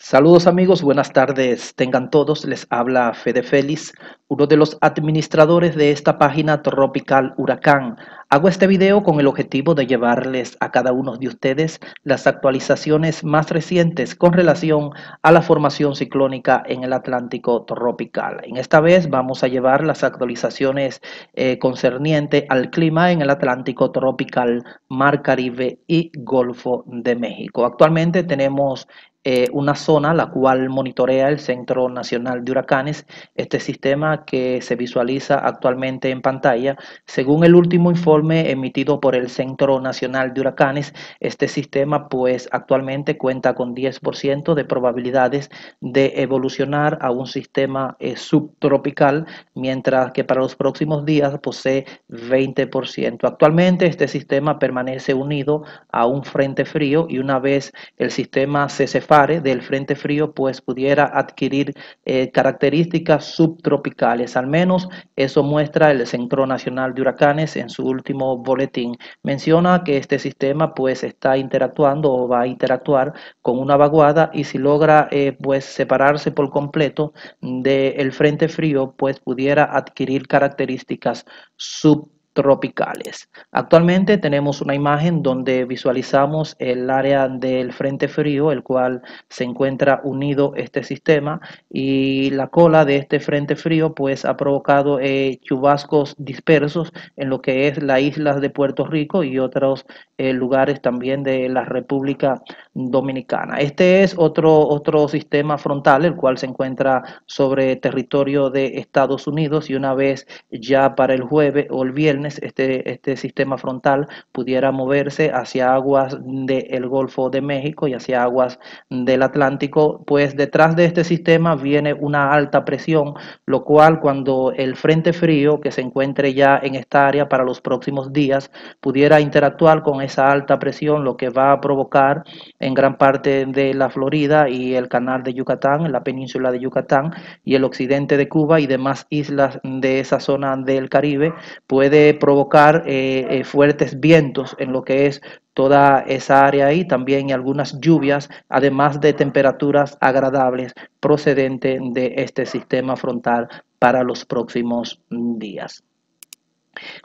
Saludos amigos, buenas tardes tengan todos. Les habla Fede Félix, uno de los administradores de esta página Tropical Huracán. Hago este video con el objetivo de llevarles a cada uno de ustedes las actualizaciones más recientes con relación a la formación ciclónica en el Atlántico Tropical. En esta vez vamos a llevar las actualizaciones eh, concernientes al clima en el Atlántico Tropical, Mar Caribe y Golfo de México. Actualmente tenemos eh, una zona la cual monitorea el Centro Nacional de Huracanes, este sistema que se visualiza actualmente en pantalla. Según el último informe emitido por el Centro Nacional de Huracanes, este sistema pues actualmente cuenta con 10% de probabilidades de evolucionar a un sistema eh, subtropical, mientras que para los próximos días posee 20%. Actualmente este sistema permanece unido a un frente frío y una vez el sistema se del Frente Frío pues pudiera adquirir eh, características subtropicales. Al menos eso muestra el Centro Nacional de Huracanes en su último boletín. Menciona que este sistema pues está interactuando o va a interactuar con una vaguada y si logra eh, pues separarse por completo del Frente Frío pues pudiera adquirir características subtropicales tropicales. Actualmente tenemos una imagen donde visualizamos el área del frente frío, el cual se encuentra unido este sistema y la cola de este frente frío pues ha provocado eh, chubascos dispersos en lo que es la isla de Puerto Rico y otros eh, lugares también de la República Dominicana. Este es otro, otro sistema frontal, el cual se encuentra sobre territorio de Estados Unidos y una vez ya para el jueves o el viernes este, este sistema frontal pudiera moverse hacia aguas del Golfo de México y hacia aguas del Atlántico, pues detrás de este sistema viene una alta presión, lo cual cuando el frente frío que se encuentre ya en esta área para los próximos días pudiera interactuar con esa alta presión, lo que va a provocar en gran parte de la Florida y el canal de Yucatán, la península de Yucatán y el occidente de Cuba y demás islas de esa zona del Caribe, puede provocar eh, eh, fuertes vientos en lo que es toda esa área y también algunas lluvias, además de temperaturas agradables procedente de este sistema frontal para los próximos días.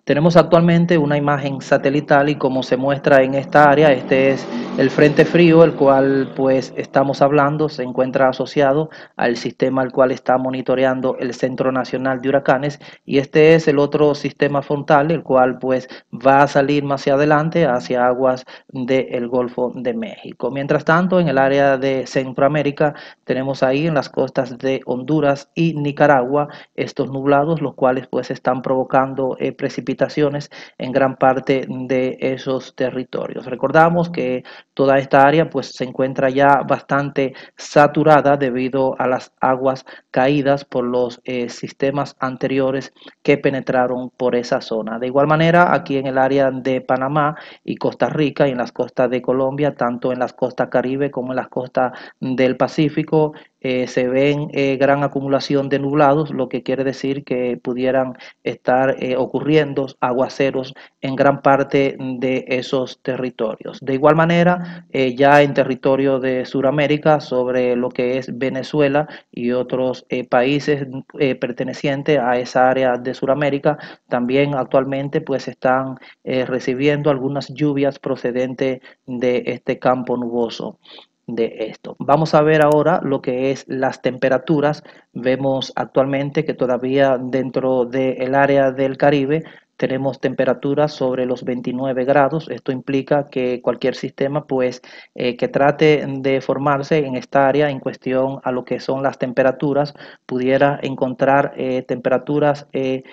Tenemos actualmente una imagen satelital y como se muestra en esta área, este es el Frente Frío, el cual pues estamos hablando, se encuentra asociado al sistema al cual está monitoreando el Centro Nacional de Huracanes y este es el otro sistema frontal, el cual pues va a salir más hacia adelante hacia aguas del Golfo de México. Mientras tanto, en el área de Centroamérica tenemos ahí en las costas de Honduras y Nicaragua estos nublados, los cuales pues están provocando eh, precipitaciones en gran parte de esos territorios. Recordamos que Toda esta área pues se encuentra ya bastante saturada debido a las aguas caídas por los eh, sistemas anteriores que penetraron por esa zona. De igual manera, aquí en el área de Panamá y Costa Rica y en las costas de Colombia, tanto en las costas caribe como en las costas del Pacífico, eh, se ven eh, gran acumulación de nublados, lo que quiere decir que pudieran estar ocurriendo aguaceros en gran parte de esos territorios. De igual manera, eh, ya en territorio de Sudamérica, sobre lo que es Venezuela y otros eh, países eh, pertenecientes a esa área de Sudamérica. También actualmente pues están recibiendo algunas lluvias procedentes de este campo nuboso de esto. Vamos a ver ahora lo que es las temperaturas. Vemos actualmente que todavía dentro del área del Caribe tenemos temperaturas sobre los 29 grados. Esto implica que cualquier sistema pues, eh, que trate de formarse en esta área en cuestión a lo que son las temperaturas pudiera encontrar eh, temperaturas eh,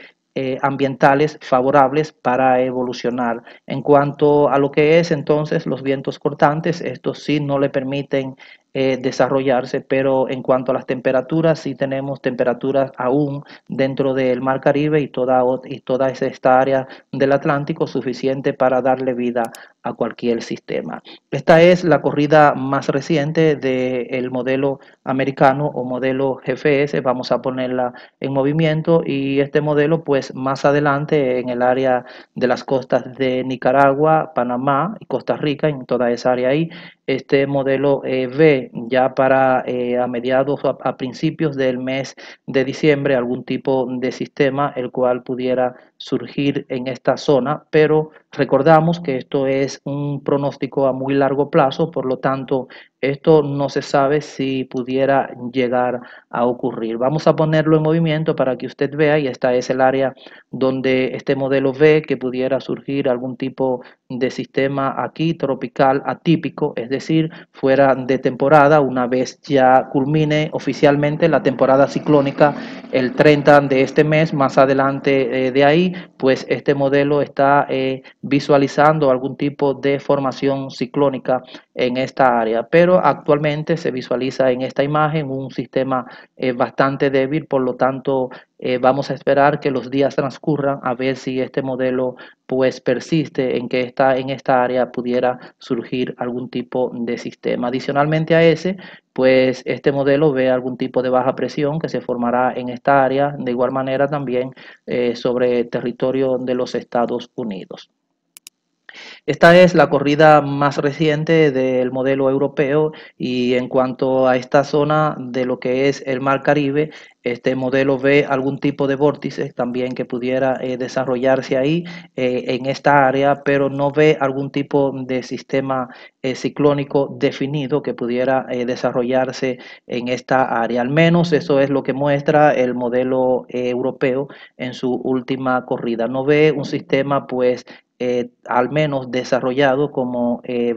ambientales favorables para evolucionar. En cuanto a lo que es entonces los vientos cortantes, estos sí no le permiten eh, desarrollarse, pero en cuanto a las temperaturas, sí tenemos temperaturas aún dentro del Mar Caribe y toda, y toda esta área del Atlántico suficiente para darle vida a cualquier sistema. Esta es la corrida más reciente del modelo americano o modelo GFS, vamos a ponerla en movimiento y este modelo pues más adelante en el área de las costas de Nicaragua, Panamá y Costa Rica, en toda esa área ahí, este modelo eh, B ya para eh, a mediados o a, principios del mes de diciembre algún tipo de sistema el cual pudiera surgir en esta zona, pero recordamos que esto es un pronóstico a muy largo plazo, por lo tanto, esto no se sabe si pudiera llegar a ocurrir. Vamos a ponerlo en movimiento para que usted vea, y esta es el área donde este modelo ve que pudiera surgir algún tipo de sistema aquí tropical atípico, es decir, fuera de temporada, una vez ya culmine oficialmente la temporada ciclónica el 30 de este mes, más adelante eh, de ahí pues este modelo está eh, visualizando algún tipo de formación ciclónica en esta área, pero actualmente se visualiza en esta imagen un sistema eh, bastante débil, por lo tanto eh, vamos a esperar que los días transcurran a ver si este modelo pues persiste en que está en esta área pudiera surgir algún tipo de sistema. Adicionalmente a ese, pues este modelo ve algún tipo de baja presión que se formará en esta área, de igual manera también eh, sobre territorio de los Estados Unidos. Esta es la corrida más reciente del modelo europeo y en cuanto a esta zona de lo que es el Mar Caribe, este modelo ve algún tipo de vórtices también que pudiera eh, desarrollarse ahí eh, en esta área, pero no ve algún tipo de sistema eh, ciclónico definido que pudiera desarrollarse en esta área. Al menos eso es lo que muestra el modelo europeo en su última corrida. No ve un sistema pues eh, al menos desarrollado como eh,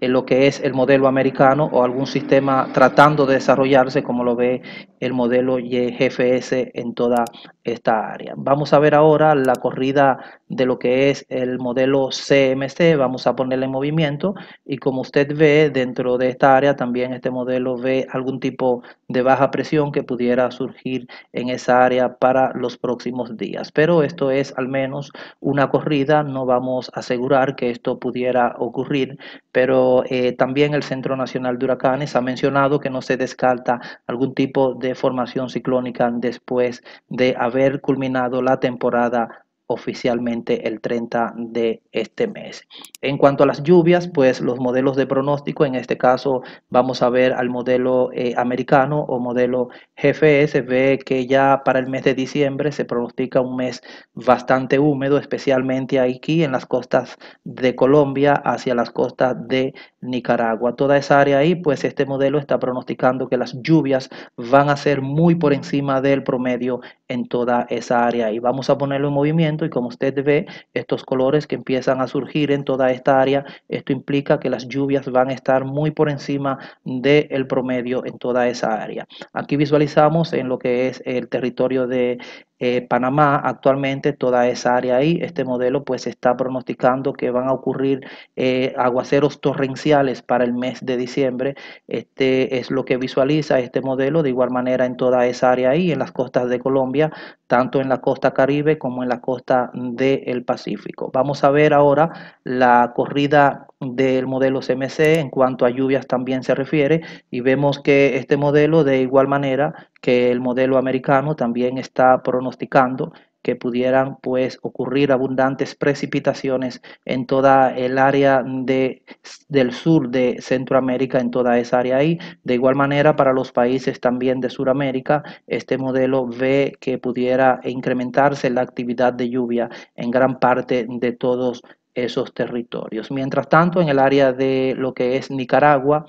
en lo que es el modelo americano o algún sistema tratando de desarrollarse como lo ve el modelo YGFS en toda esta área. Vamos a ver ahora la corrida de lo que es el modelo CMC, vamos a ponerle en movimiento y como usted ve dentro de esta área también este modelo ve algún tipo de baja presión que pudiera surgir en esa área para los próximos días, pero esto es al menos una corrida, no vamos a asegurar que esto pudiera ocurrir, pero eh, también el Centro Nacional de Huracanes ha mencionado que no se descarta algún tipo de formación ciclónica después de haber culminado la temporada oficialmente el 30 de este mes. En cuanto a las lluvias, pues los modelos de pronóstico, en este caso vamos a ver al modelo eh, americano o modelo GFS se ve que ya para el mes de diciembre se pronostica un mes bastante húmedo, especialmente aquí en las costas de Colombia hacia las costas de Nicaragua. Toda esa área ahí, pues este modelo está pronosticando que las lluvias van a ser muy por encima del promedio en toda esa área. Y vamos a ponerlo en movimiento y como usted ve, estos colores que empiezan a surgir en toda esta área, esto implica que las lluvias van a estar muy por encima del promedio en toda esa área. Aquí visualizamos en lo que es el territorio de eh, Panamá, actualmente toda esa área ahí, este modelo pues está pronosticando que van a ocurrir eh, aguaceros torrenciales para el mes de diciembre. Este es lo que visualiza este modelo, de igual manera en toda esa área ahí, en las costas de Colombia, tanto en la costa caribe como en la costa del Pacífico. Vamos a ver ahora la corrida del modelo CMC en cuanto a lluvias también se refiere y vemos que este modelo de igual manera que el modelo americano también está pronosticando que pudieran pues ocurrir abundantes precipitaciones en toda el área de, del sur de Centroamérica, en toda esa área ahí. De igual manera, para los países también de Sudamérica, este modelo ve que pudiera incrementarse la actividad de lluvia en gran parte de todos esos territorios. Mientras tanto, en el área de lo que es Nicaragua,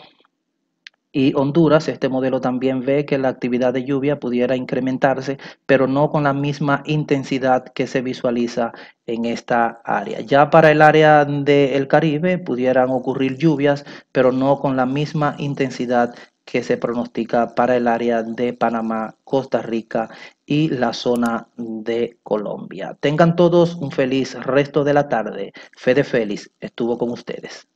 y Honduras, este modelo también ve que la actividad de lluvia pudiera incrementarse, pero no con la misma intensidad que se visualiza en esta área. Ya para el área del Caribe pudieran ocurrir lluvias, pero no con la misma intensidad que se pronostica para el área de Panamá, Costa Rica y la zona de Colombia. Tengan todos un feliz resto de la tarde. Fede Félix estuvo con ustedes.